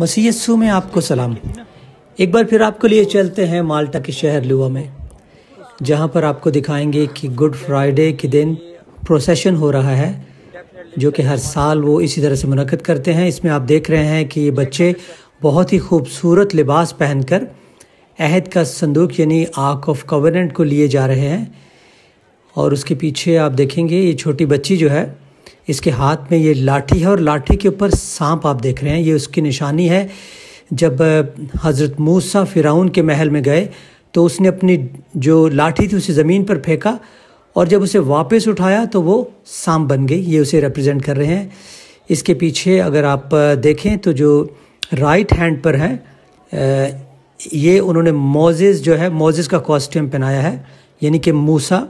मसीह में आपको सलाम एक बार फिर आपके लिए चलते हैं माल्टा के शहर लुआ में जहां पर आपको दिखाएंगे कि गुड फ्राइडे के दिन प्रोसेशन हो रहा है जो कि हर साल वो इसी तरह से मुनद करते हैं इसमें आप देख रहे हैं कि ये बच्चे बहुत ही खूबसूरत लिबास पहनकर अहद का संदूक यानी आर्क ऑफ कवर्नेंट को लिए जा रहे हैं और उसके पीछे आप देखेंगे ये छोटी बच्ची जो है इसके हाथ में ये लाठी है और लाठी के ऊपर सांप आप देख रहे हैं ये उसकी निशानी है जब हज़रत मूसा फ़िराउन के महल में गए तो उसने अपनी जो लाठी थी उसे ज़मीन पर फेंका और जब उसे वापस उठाया तो वो सांप बन गई ये उसे रिप्रेजेंट कर रहे हैं इसके पीछे अगर आप देखें तो जो राइट हैंड पर हैं ये उन्होंने मोजेज़ जो है मोजेज़ का कॉस्ट्यूम पहनाया है यानी कि मूसा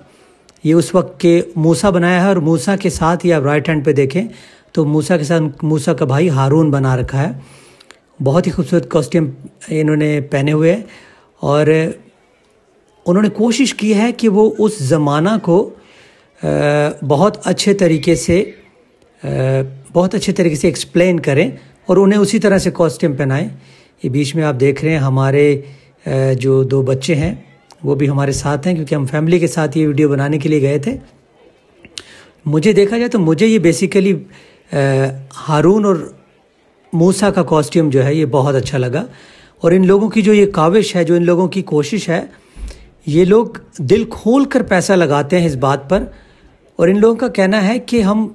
ये उस वक्त के मूसा बनाया है और मूसा के साथ ही आप राइट हैंड पे देखें तो मूसा के साथ मूसा का भाई हारून बना रखा है बहुत ही खूबसूरत कॉस्ट्यूम इन्होंने पहने हुए और उन्होंने कोशिश की है कि वो उस ज़माना को बहुत अच्छे तरीके से बहुत अच्छे तरीके से एक्सप्लेन करें और उन्हें उसी तरह से कॉस्ट्यूम पहनाएं ये बीच में आप देख रहे हैं हमारे जो दो बच्चे हैं वो भी हमारे साथ हैं क्योंकि हम फैमिली के साथ ये वीडियो बनाने के लिए गए थे मुझे देखा जाए तो मुझे ये बेसिकली हारून और मूसा का कॉस्ट्यूम जो है ये बहुत अच्छा लगा और इन लोगों की जो ये काविश है जो इन लोगों की कोशिश है ये लोग दिल खोल कर पैसा लगाते हैं इस बात पर और इन लोगों का कहना है कि हम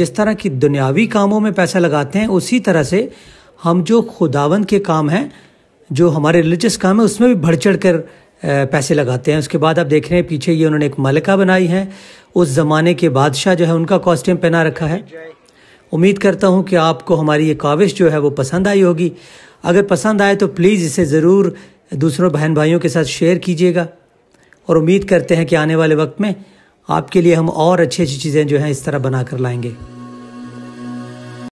जिस तरह की दुनियावी कामों में पैसा लगाते हैं उसी तरह से हम जो खुदावन के काम हैं जो हमारे रिलीजियस काम है उसमें भी बढ़ चढ़ कर पैसे लगाते हैं उसके बाद आप देख रहे हैं पीछे ये उन्होंने एक मलका बनाई है उस ज़माने के बादशाह जो है उनका कॉस्ट्यूम पहना रखा है उम्मीद करता हूँ कि आपको हमारी ये काविश जो है वो पसंद आई होगी अगर पसंद आए तो प्लीज़ इसे ज़रूर दूसरों बहन भाइयों के साथ शेयर कीजिएगा और उम्मीद करते हैं कि आने वाले वक्त में आपके लिए हम और अच्छी अच्छी चीज़ें जो हैं इस तरह बना कर लाएंगे